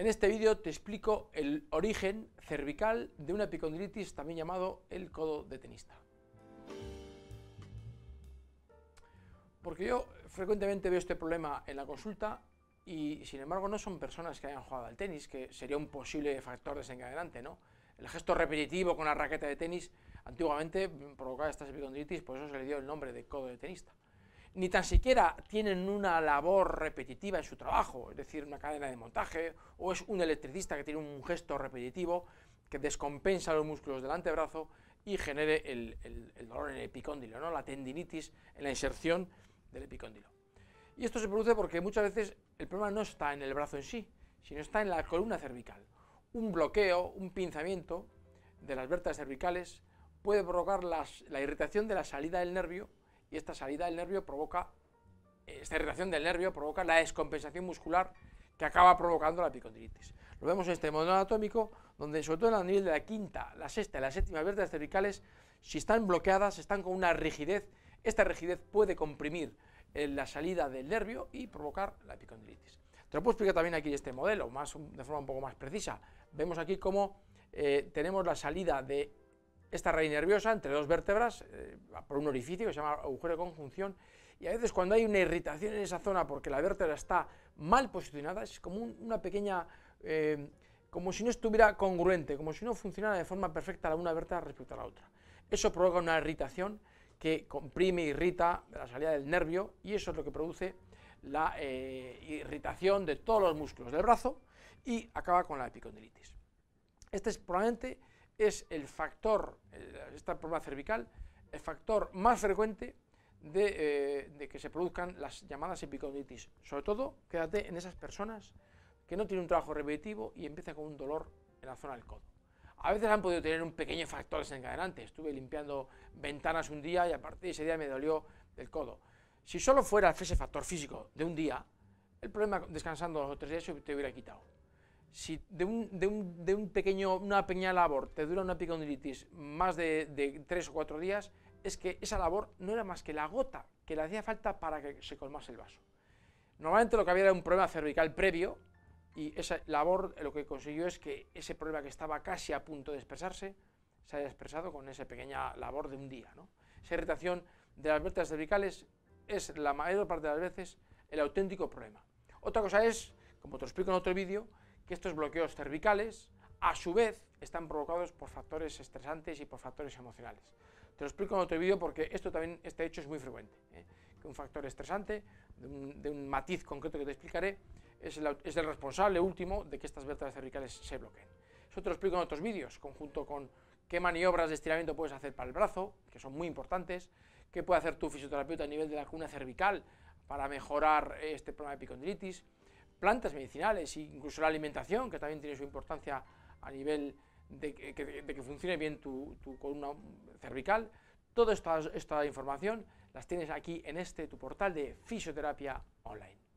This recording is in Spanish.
En este vídeo te explico el origen cervical de una epicondilitis también llamado el codo de tenista. Porque yo frecuentemente veo este problema en la consulta y sin embargo no son personas que hayan jugado al tenis, que sería un posible factor desencadenante, ¿no? El gesto repetitivo con la raqueta de tenis antiguamente provocaba estas epicondilitis, por eso se le dio el nombre de codo de tenista ni tan siquiera tienen una labor repetitiva en su trabajo, es decir, una cadena de montaje, o es un electricista que tiene un gesto repetitivo que descompensa los músculos del antebrazo y genere el, dolor en el epicóndilo, ¿no? la tendinitis en la inserción del epicóndilo. Y esto se produce porque muchas veces el problema no está en el brazo en sí, sino está en la columna cervical. Un bloqueo, un pinzamiento de las vértebras cervicales puede provocar la irritación de la salida del nervio y esta salida del nervio provoca, esta irritación del nervio provoca la descompensación muscular que acaba provocando la epicondilitis. Lo vemos en este modelo anatómico, donde sobre todo en el nivel de la quinta, la sexta y la séptima vértebras cervicales, si están bloqueadas, están con una rigidez, esta rigidez puede comprimir eh, la salida del nervio y provocar la epicondilitis. Te lo puedo explicar también aquí este modelo, más, de forma un poco más precisa. Vemos aquí cómo eh, tenemos la salida de esta raíz nerviosa entre dos vértebras eh, por un orificio que se llama agujero de conjunción y a veces cuando hay una irritación en esa zona porque la vértebra está mal posicionada es como una pequeña, eh, como si no estuviera congruente, como si no funcionara de forma perfecta la una vértebra respecto a la otra. Eso provoca una irritación que comprime, irrita la salida del nervio y eso es lo que produce la eh, irritación de todos los músculos del brazo y acaba con la epicondilitis. Este es probablemente es el factor, eh, esta problema cervical, el factor más frecuente de, eh, que se produzcan las llamadas epiconditis Sobre todo, quédate en esas personas que no tienen un trabajo repetitivo y empiezan con un dolor en la zona del codo. A veces han podido tener un pequeño factor desencadenante. Estuve limpiando ventanas un día y a partir de ese día me dolió el codo. Si solo fuera ese factor físico de un día, el problema descansando los tres días se te hubiera quitado si de, un, de, un, de un pequeño, una pequeña labor te dura una picondilitis más de, tres o cuatro días, es que esa labor no era más que la gota que le hacía falta para que se colmase el vaso. Normalmente lo que había era un problema cervical previo y esa labor lo que consiguió es que ese problema que estaba casi a punto de expresarse se haya expresado con esa pequeña labor de un día. ¿no? Esa irritación de las vértebras cervicales es la mayor parte de las veces el auténtico problema. Otra cosa es, como te explico en otro vídeo, que estos bloqueos cervicales, a su vez, están provocados por factores estresantes y por factores emocionales. Te lo explico en otro vídeo porque esto también, este hecho es muy frecuente. ¿eh? Que un factor estresante, de un, matiz concreto que te explicaré, es el, responsable último de que estas vértebras cervicales se bloqueen. Eso te lo explico en otros vídeos, conjunto con qué maniobras de estiramiento puedes hacer para el brazo, que son muy importantes, qué puede hacer tu fisioterapeuta a nivel de la cuna cervical para mejorar eh, este problema de epicondilitis, plantas medicinales e incluso la alimentación, que también tiene su importancia a nivel de que, que funcione bien tu, tu, columna cervical. Toda esta, esta información las tienes aquí en este, tu portal de fisioterapia online.